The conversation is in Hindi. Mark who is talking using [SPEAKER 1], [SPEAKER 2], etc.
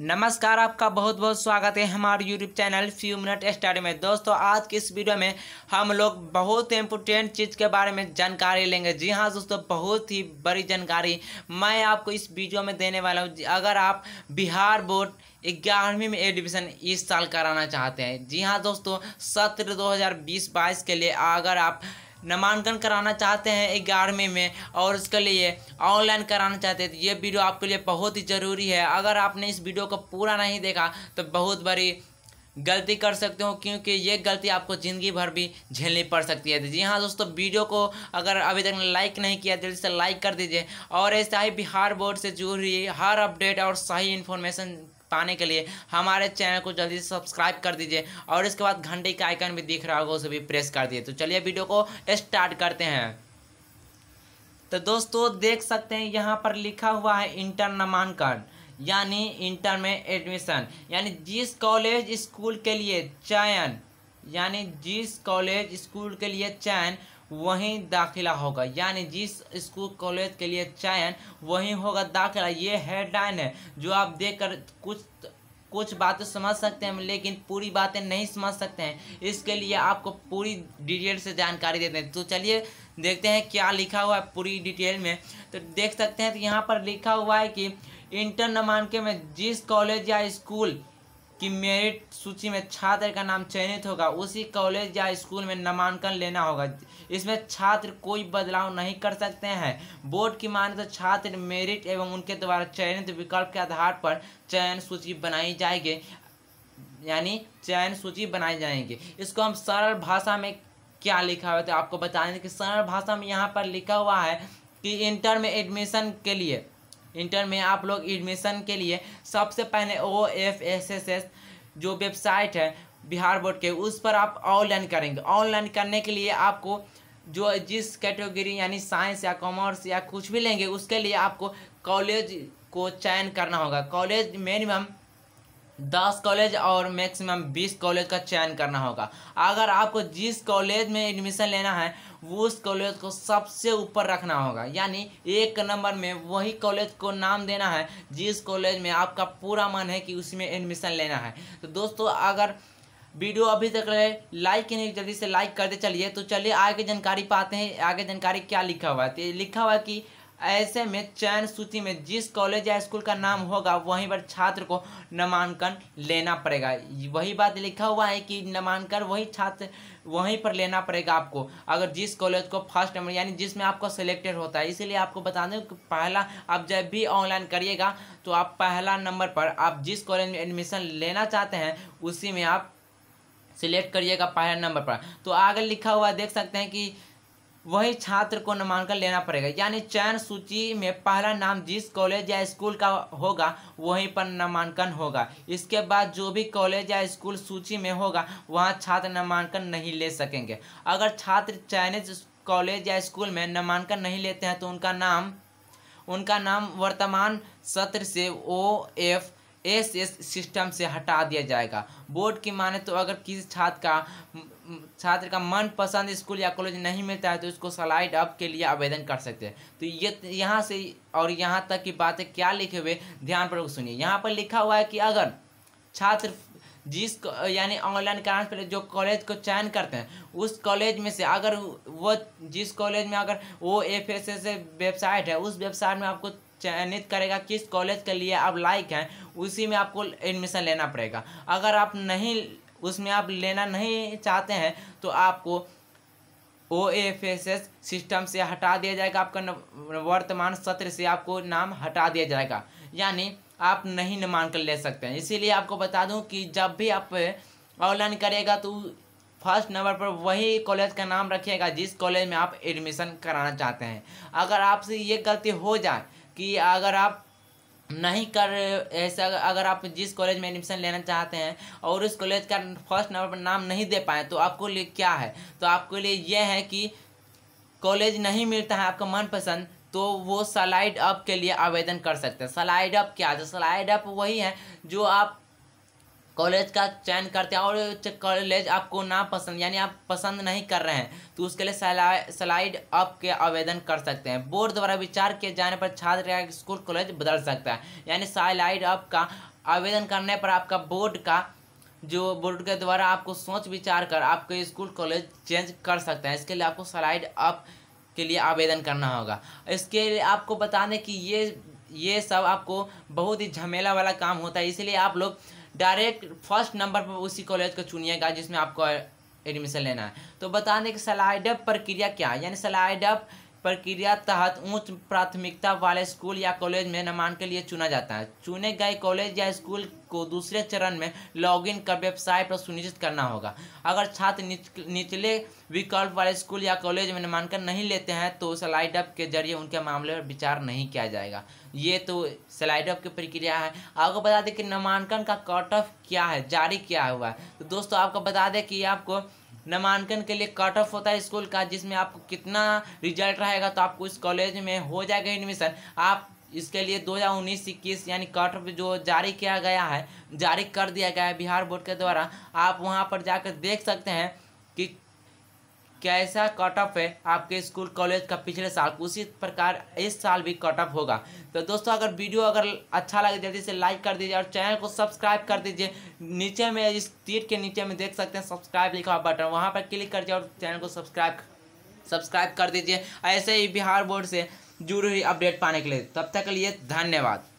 [SPEAKER 1] नमस्कार आपका बहुत बहुत स्वागत है हमारे YouTube channel few minute study में दोस्तों आज के इस वीडियो में हम लोग बहुत इंपॉर्टेंट चीज़ के बारे में जानकारी लेंगे जी हाँ दोस्तों बहुत ही बड़ी जानकारी मैं आपको इस वीडियो में देने वाला हूँ अगर आप बिहार बोर्ड ग्यारहवीं में एडमिशन इस साल कराना चाहते हैं जी हाँ दोस्तों सत्र दो हज़ार के लिए अगर आप नामांकन कराना चाहते हैं ग्यारहवीं में और उसके लिए ऑनलाइन कराना चाहते हैं तो ये वीडियो आपके लिए बहुत ही ज़रूरी है अगर आपने इस वीडियो को पूरा नहीं देखा तो बहुत बड़ी गलती कर सकते हो क्योंकि ये गलती आपको ज़िंदगी भर भी झेलनी पड़ सकती है जी हाँ दोस्तों वीडियो को अगर अभी तक लाइक नहीं किया जल्दी से लाइक कर दीजिए और ऐसा ही बिहार बोर्ड से जुड़ी हर अपडेट और सही इन्फॉर्मेशन पाने के लिए हमारे चैनल को जल्दी से सब्सक्राइब कर दीजिए और इसके बाद घंटे का आइकन भी दिख रहा होगा उसे भी प्रेस कर दिए तो चलिए वीडियो को स्टार्ट करते हैं तो दोस्तों देख सकते हैं यहाँ पर लिखा हुआ है इंटर नामांकन यानी इंटर में एडमिशन यानी जिस कॉलेज स्कूल के लिए चयन यानी जिस कॉलेज स्कूल के लिए चयन वहीं दाखिला होगा यानी जिस स्कूल कॉलेज के लिए चयन वहीं होगा दाखिला ये हेडलाइन है जो आप देख कर कुछ कुछ बातें समझ सकते हैं लेकिन पूरी बातें नहीं समझ सकते हैं इसके लिए आपको पूरी डिटेल से जानकारी देते हैं तो चलिए देखते हैं क्या लिखा हुआ है पूरी डिटेल में तो देख सकते हैं तो यहाँ पर लिखा हुआ है कि इंटर नामांकन में जिस कॉलेज या स्कूल कि मेरिट सूची में छात्र का नाम चयनित होगा उसी कॉलेज या स्कूल में नामांकन लेना होगा इसमें छात्र कोई बदलाव नहीं कर सकते हैं बोर्ड की माने तो छात्र मेरिट एवं उनके द्वारा चयनित विकल्प के आधार पर चयन सूची बनाई जाएगी यानी चयन सूची बनाई जाएगी इसको हम सरल भाषा में क्या लिखा हुआ था तो आपको बता दें कि सरल भाषा में यहाँ पर लिखा हुआ है कि इंटर में एडमिशन के लिए इंटर में आप लोग एडमिशन के लिए सबसे पहले O F S S S जो वेबसाइट है बिहार बोर्ड के उस पर आप ऑनलाइन करेंगे ऑनलाइन करने के लिए आपको जो जिस कैटेगरी यानी साइंस या कॉमर्स या कुछ भी लेंगे उसके लिए आपको कॉलेज को चयन करना होगा कॉलेज मिनिमम दस कॉलेज और मैक्सिमम बीस कॉलेज का चयन करना होगा अगर आपको जिस कॉलेज में एडमिशन लेना है वो उस कॉलेज को सबसे ऊपर रखना होगा यानी एक नंबर में वही कॉलेज को नाम देना है जिस कॉलेज में आपका पूरा मन है कि उसमें एडमिशन लेना है तो दोस्तों अगर वीडियो अभी तक रहे लाइक के नहीं जल्दी से लाइक करते चलिए तो चलिए आगे जानकारी पाते हैं आगे जानकारी क्या लिखा हुआ है तो लिखा हुआ है कि ऐसे में चयन सूची में जिस कॉलेज या स्कूल का नाम होगा वहीं पर छात्र को नामांकन लेना पड़ेगा वही बात लिखा हुआ है कि नामांकन वही छात्र वहीं पर लेना पड़ेगा आपको अगर जिस कॉलेज को फर्स्ट नंबर यानी जिसमें आपको सिलेक्टेड होता है इसीलिए आपको बता दें कि पहला आप जब भी ऑनलाइन करिएगा तो आप पहला नंबर पर आप जिस कॉलेज में एडमिशन लेना चाहते हैं उसी में आप सिलेक्ट करिएगा पहला नंबर पर तो आगे लिखा हुआ देख सकते हैं कि वही छात्र को नामांकन लेना पड़ेगा यानी चयन सूची में पहला नाम जिस कॉलेज या स्कूल का होगा वहीं पर नामांकन होगा इसके बाद जो भी कॉलेज या स्कूल सूची में होगा वहां छात्र नामांकन नहीं ले सकेंगे अगर छात्र चयनित कॉलेज या स्कूल में नामांकन नहीं लेते हैं तो उनका नाम उनका नाम वर्तमान सत्र से O F S S system से हटा दिया जाएगा बोर्ड की माने तो अगर किसी छात्र का छात्र का मनपसंद स्कूल या कॉलेज नहीं मिलता है तो उसको स्लाइड अप के लिए आवेदन कर सकते हैं तो ये यहाँ से और यहाँ तक की बातें क्या लिखे हुए ध्यानपूर्वक सुनिए यहाँ पर लिखा हुआ है कि अगर छात्र जिस यानी ऑनलाइन क्लास पर जो कॉलेज को चयन करते हैं उस कॉलेज में से अगर वो जिस कॉलेज में अगर वो एफ एस एस वेबसाइट है उस वेबसाइट में आपको चयनित करेगा किस कॉलेज के लिए आप लाइक हैं उसी में आपको एडमिशन लेना पड़ेगा अगर आप नहीं उसमें आप लेना नहीं चाहते हैं तो आपको O F S S system से हटा दिया जाएगा आपका वर्तमान सत्र से आपको नाम हटा दिया जाएगा यानी आप नहीं मान कर ले सकते हैं इसीलिए आपको बता दूं कि जब भी आप ऑनलाइन करेगा तो फर्स्ट नंबर पर वही कॉलेज का नाम रखिएगा जिस कॉलेज में आप एडमिशन कराना चाहते हैं अगर आपसे ये गलती हो जाए कि अगर आप नहीं कर ऐसा अगर आप जिस कॉलेज में एडमिशन लेना चाहते हैं और उस कॉलेज का फर्स्ट नंबर पर नाम नहीं दे पाए तो आपको लिए क्या है तो आपके लिए यह है कि कॉलेज नहीं मिलता है आपका मनपसंद तो वो स्लाइड अप के लिए आवेदन कर सकते हैं स्लाइड अप क्या है स्लाइड अप वही है जो आप कॉलेज का चयन करते हैं और कॉलेज आपको ना पसंद यानी आप पसंद नहीं कर रहे हैं तो उसके लिए स्लाइड अप के आवेदन कर सकते हैं बोर्ड द्वारा विचार किए जाने पर छात्र या स्कूल कॉलेज बदल सकता है यानी स्लाइड अप का आवेदन करने पर आपका बोर्ड का जो बोर्ड के द्वारा आपको सोच विचार कर आपके स्कूल कॉलेज चेंज कर सकते हैं इसके लिए आपको स्लाइड अप के लिए आवेदन करना होगा इसके लिए आपको बता दें कि ये ये सब आपको बहुत ही झमेला वाला काम होता है इसलिए आप लोग डायरेक्ट फर्स्ट नंबर पर उसी कॉलेज को चुनिएगा जिसमें आपको एडमिशन लेना है तो बता दें कि स्लाइडअप प्रक्रिया क्या है यानी स्लाइडअप प्रक्रिया तहत उच्च प्राथमिकता वाले स्कूल या कॉलेज में नामांकन के लिए चुना जाता है चुने गए कॉलेज या स्कूल को दूसरे चरण में लॉगिन कर वेबसाइट पर सुनिश्चित करना होगा अगर छात्र निचले विकल्प वाले स्कूल या कॉलेज में नामांकन नहीं लेते हैं तो स्लाइड अप के जरिए उनके मामले पर विचार नहीं किया जाएगा ये तो स्लाइड अप की प्रक्रिया है आपको बता दें कि नामांकन का कट ऑफ क्या है जारी किया हुआ है तो दोस्तों आपको बता दें कि आपको नामांकन के लिए कट ऑफ होता है स्कूल का जिसमें आपको कितना रिजल्ट रहेगा तो आपको इस कॉलेज में हो जाएगा एडमिशन आप इसके लिए 2019 इक्कीस यानी कट ऑफ जो जारी किया गया है जारी कर दिया गया है बिहार बोर्ड के द्वारा आप वहाँ पर जाकर देख सकते हैं कि कैसा कट ऑफ है आपके स्कूल कॉलेज का पिछले साल उसी प्रकार इस साल भी कट ऑफ होगा तो दोस्तों अगर वीडियो अगर अच्छा लगे जल्दी से लाइक कर दीजिए और चैनल को सब्सक्राइब कर दीजिए नीचे में इस तीर के नीचे में देख सकते हैं सब्सक्राइब लिखा हुआ बटन वहाँ पर क्लिक कर और चैनल को सब्सक्राइब सब्सक्राइब कर दीजिए ऐसे ही बिहार बोर्ड से जुड़ी हुई अपडेट पाने के लिए तब तक के लिए धन्यवाद